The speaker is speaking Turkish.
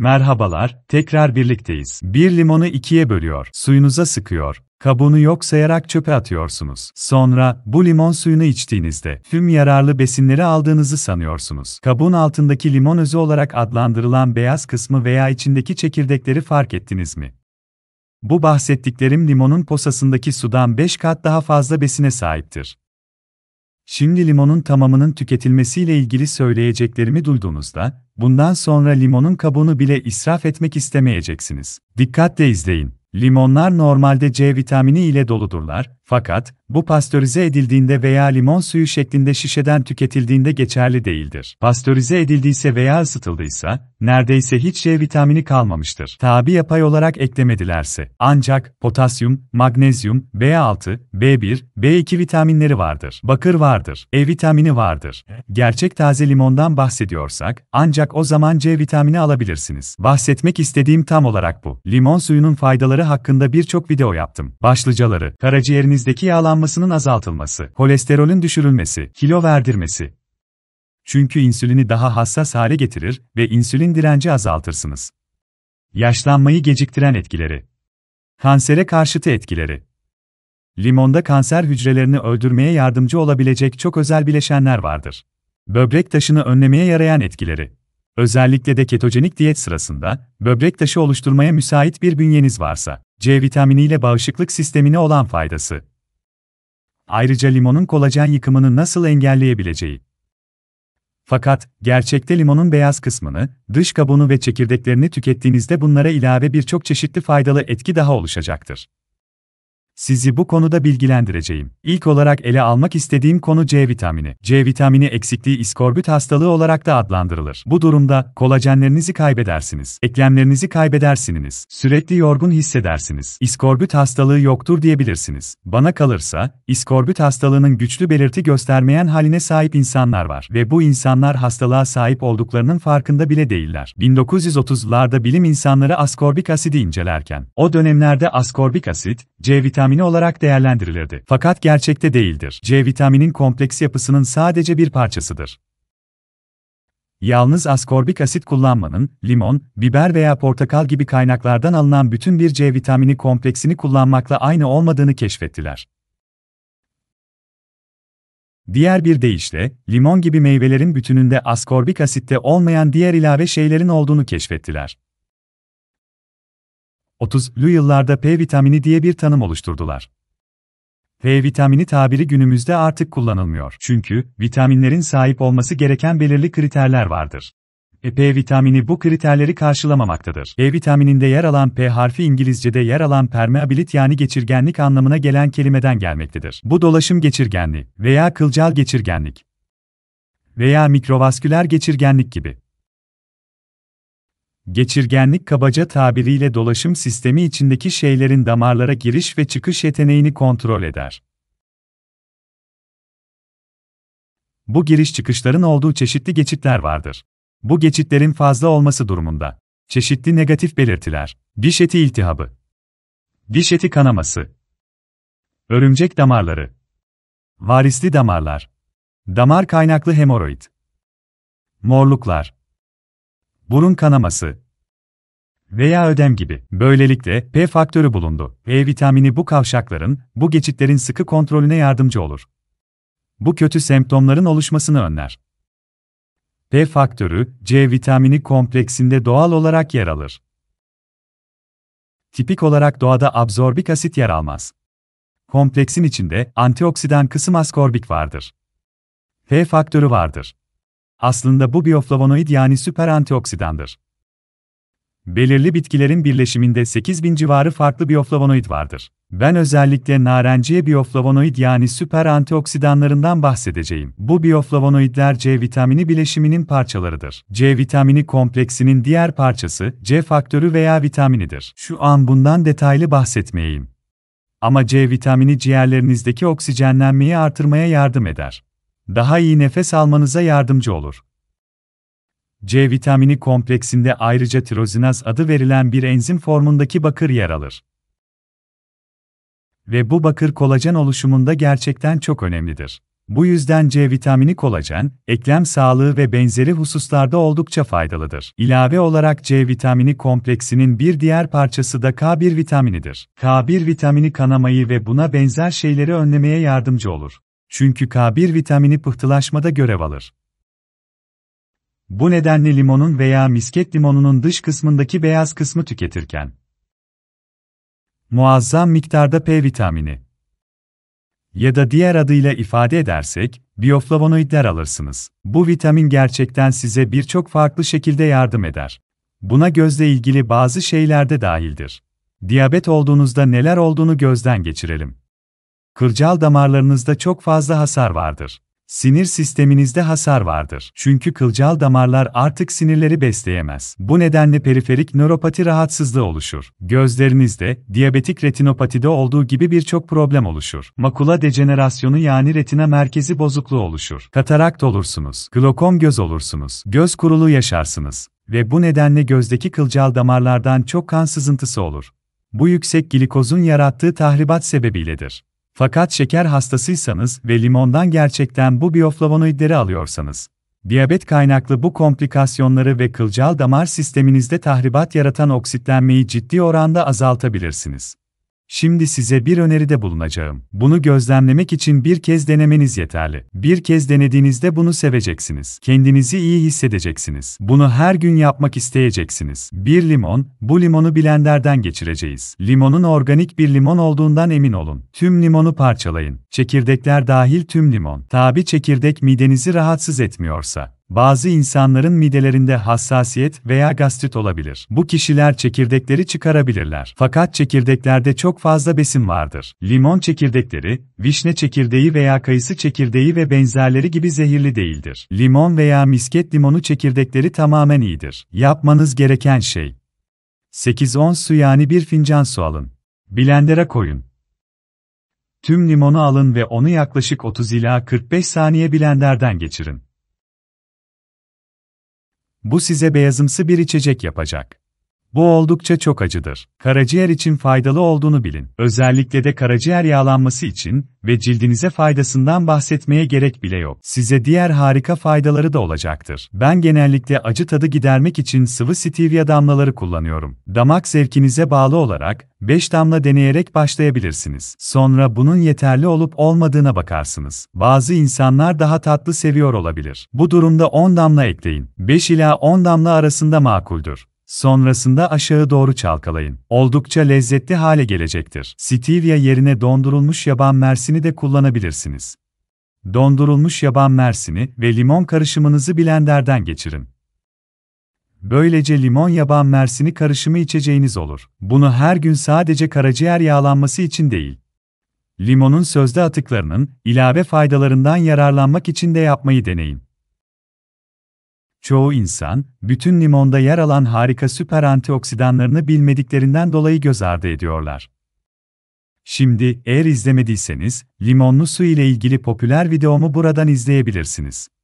Merhabalar, tekrar birlikteyiz. Bir limonu ikiye bölüyor, suyunuza sıkıyor, kabuğunu yok sayarak çöpe atıyorsunuz. Sonra, bu limon suyunu içtiğinizde, tüm yararlı besinleri aldığınızı sanıyorsunuz. Kabuğun altındaki limon özü olarak adlandırılan beyaz kısmı veya içindeki çekirdekleri fark ettiniz mi? Bu bahsettiklerim limonun posasındaki sudan 5 kat daha fazla besine sahiptir. Şimdi limonun tamamının tüketilmesiyle ilgili söyleyeceklerimi duyduğunuzda, Bundan sonra limonun kabuğunu bile israf etmek istemeyeceksiniz. Dikkatle izleyin. Limonlar normalde C vitamini ile doludurlar fakat, bu pastörize edildiğinde veya limon suyu şeklinde şişeden tüketildiğinde geçerli değildir. Pastörize edildiyse veya ısıtıldıysa, neredeyse hiç C vitamini kalmamıştır. Tabi yapay olarak eklemedilerse. Ancak, potasyum, magnezyum, B6, B1, B2 vitaminleri vardır. Bakır vardır. E vitamini vardır. Gerçek taze limondan bahsediyorsak, ancak o zaman C vitamini alabilirsiniz. Bahsetmek istediğim tam olarak bu. Limon suyunun faydaları hakkında birçok video yaptım. Başlıcaları, karaciğeriniz bedenimizdeki yağlanmasının azaltılması, kolesterolün düşürülmesi, kilo verdirmesi. Çünkü insülini daha hassas hale getirir ve insülin direnci azaltırsınız. Yaşlanmayı geciktiren etkileri. Kansere karşıtı etkileri. Limonda kanser hücrelerini öldürmeye yardımcı olabilecek çok özel bileşenler vardır. Böbrek taşını önlemeye yarayan etkileri. Özellikle de ketojenik diyet sırasında böbrek taşı oluşturmaya müsait bir bünyeniz varsa C vitaminiyle bağışıklık sistemine olan faydası. Ayrıca limonun kolajen yıkımını nasıl engelleyebileceği. Fakat, gerçekte limonun beyaz kısmını, dış kabuğunu ve çekirdeklerini tükettiğinizde bunlara ilave birçok çeşitli faydalı etki daha oluşacaktır. Sizi bu konuda bilgilendireceğim. İlk olarak ele almak istediğim konu C vitamini. C vitamini eksikliği iskorbüt hastalığı olarak da adlandırılır. Bu durumda kolajenlerinizi kaybedersiniz. Eklemlerinizi kaybedersiniz. Sürekli yorgun hissedersiniz. İskorbüt hastalığı yoktur diyebilirsiniz. Bana kalırsa, iskorbüt hastalığının güçlü belirti göstermeyen haline sahip insanlar var ve bu insanlar hastalığa sahip olduklarının farkında bile değiller. 1930'larda bilim insanları askorbik asidi incelerken, o dönemlerde askorbik asit, C vitamini vitamini olarak değerlendirilirdi. Fakat gerçekte değildir. C vitaminin kompleks yapısının sadece bir parçasıdır. Yalnız askorbik asit kullanmanın, limon, biber veya portakal gibi kaynaklardan alınan bütün bir C vitamini kompleksini kullanmakla aynı olmadığını keşfettiler. Diğer bir deyişle, limon gibi meyvelerin bütününde askorbik asitte olmayan diğer ilave şeylerin olduğunu keşfettiler. 30'lu yıllarda P vitamini diye bir tanım oluşturdular. P vitamini tabiri günümüzde artık kullanılmıyor. Çünkü vitaminlerin sahip olması gereken belirli kriterler vardır. E, P vitamini bu kriterleri karşılamamaktadır. E vitamininde yer alan P harfi İngilizce'de yer alan permeabilit yani geçirgenlik anlamına gelen kelimeden gelmektedir. Bu dolaşım geçirgenliği veya kılcal geçirgenlik veya mikrovasküler geçirgenlik gibi. Geçirgenlik kabaca tabiriyle dolaşım sistemi içindeki şeylerin damarlara giriş ve çıkış yeteneğini kontrol eder. Bu giriş çıkışların olduğu çeşitli geçitler vardır. Bu geçitlerin fazla olması durumunda çeşitli negatif belirtiler, diş eti iltihabı, diş eti kanaması, örümcek damarları, varisli damarlar, damar kaynaklı hemoroid, morluklar, burun kanaması veya ödem gibi. Böylelikle P faktörü bulundu. E vitamini bu kavşakların, bu geçitlerin sıkı kontrolüne yardımcı olur. Bu kötü semptomların oluşmasını önler. P faktörü, C vitamini kompleksinde doğal olarak yer alır. Tipik olarak doğada absorbik asit yer almaz. Kompleksin içinde antioksidan kısım askorbik vardır. P faktörü vardır. Aslında bu bioflavonoid yani süper antioksidandır. Belirli bitkilerin birleşiminde 8000 civarı farklı bioflavonoid vardır. Ben özellikle narenciye bioflavonoid yani süper antioksidanlarından bahsedeceğim. Bu bioflavonoidler C vitamini bileşiminin parçalarıdır. C vitamini kompleksinin diğer parçası C faktörü veya vitaminidir. Şu an bundan detaylı bahsetmeyeyim. Ama C vitamini ciğerlerinizdeki oksijenlenmeyi artırmaya yardım eder daha iyi nefes almanıza yardımcı olur. C vitamini kompleksinde ayrıca tirozinaz adı verilen bir enzim formundaki bakır yer alır. Ve bu bakır kolajen oluşumunda gerçekten çok önemlidir. Bu yüzden C vitamini kolajen, eklem sağlığı ve benzeri hususlarda oldukça faydalıdır. İlave olarak C vitamini kompleksinin bir diğer parçası da K1 vitaminidir. K1 vitamini kanamayı ve buna benzer şeyleri önlemeye yardımcı olur. Çünkü K1 vitamini pıhtılaşmada görev alır. Bu nedenle limonun veya misket limonunun dış kısmındaki beyaz kısmı tüketirken muazzam miktarda P vitamini ya da diğer adıyla ifade edersek, bioflavonoidler alırsınız. Bu vitamin gerçekten size birçok farklı şekilde yardım eder. Buna gözle ilgili bazı şeyler de dahildir. Diyabet olduğunuzda neler olduğunu gözden geçirelim. Kılcal damarlarınızda çok fazla hasar vardır. Sinir sisteminizde hasar vardır. Çünkü kılcal damarlar artık sinirleri besleyemez. Bu nedenle periferik nöropati rahatsızlığı oluşur. Gözlerinizde, diyabetik retinopatide olduğu gibi birçok problem oluşur. Makula dejenerasyonu yani retina merkezi bozukluğu oluşur. Katarakt olursunuz. Glokom göz olursunuz. Göz kuruluğu yaşarsınız. Ve bu nedenle gözdeki kılcal damarlardan çok kan sızıntısı olur. Bu yüksek glikozun yarattığı tahribat sebebiyledir. Fakat şeker hastasıysanız ve limondan gerçekten bu bioflavonoidleri alıyorsanız, diyabet kaynaklı bu komplikasyonları ve kılcal damar sisteminizde tahribat yaratan oksitlenmeyi ciddi oranda azaltabilirsiniz. Şimdi size bir öneride bulunacağım. Bunu gözlemlemek için bir kez denemeniz yeterli. Bir kez denediğinizde bunu seveceksiniz. Kendinizi iyi hissedeceksiniz. Bunu her gün yapmak isteyeceksiniz. Bir limon, bu limonu blenderden geçireceğiz. Limonun organik bir limon olduğundan emin olun. Tüm limonu parçalayın. Çekirdekler dahil tüm limon. Tabi çekirdek midenizi rahatsız etmiyorsa. Bazı insanların midelerinde hassasiyet veya gastrit olabilir. Bu kişiler çekirdekleri çıkarabilirler. Fakat çekirdeklerde çok fazla besin vardır. Limon çekirdekleri, vişne çekirdeği veya kayısı çekirdeği ve benzerleri gibi zehirli değildir. Limon veya misket limonu çekirdekleri tamamen iyidir. Yapmanız gereken şey 8-10 su yani bir fincan su alın. Blender'a koyun. Tüm limonu alın ve onu yaklaşık 30 ila 45 saniye blenderden geçirin. Bu size beyazımsı bir içecek yapacak. Bu oldukça çok acıdır. Karaciğer için faydalı olduğunu bilin. Özellikle de karaciğer yağlanması için ve cildinize faydasından bahsetmeye gerek bile yok. Size diğer harika faydaları da olacaktır. Ben genellikle acı tadı gidermek için sıvı stevia damlaları kullanıyorum. Damak zevkinize bağlı olarak 5 damla deneyerek başlayabilirsiniz. Sonra bunun yeterli olup olmadığına bakarsınız. Bazı insanlar daha tatlı seviyor olabilir. Bu durumda 10 damla ekleyin. 5 ila 10 damla arasında makuldür. Sonrasında aşağı doğru çalkalayın. Oldukça lezzetli hale gelecektir. Stevia yerine dondurulmuş yaban mersini de kullanabilirsiniz. Dondurulmuş yaban mersini ve limon karışımınızı blenderden geçirin. Böylece limon yaban mersini karışımı içeceğiniz olur. Bunu her gün sadece karaciğer yağlanması için değil. Limonun sözde atıklarının ilave faydalarından yararlanmak için de yapmayı deneyin. Çoğu insan, bütün limonda yer alan harika süper antioksidanlarını bilmediklerinden dolayı göz ardı ediyorlar. Şimdi, eğer izlemediyseniz, limonlu su ile ilgili popüler videomu buradan izleyebilirsiniz.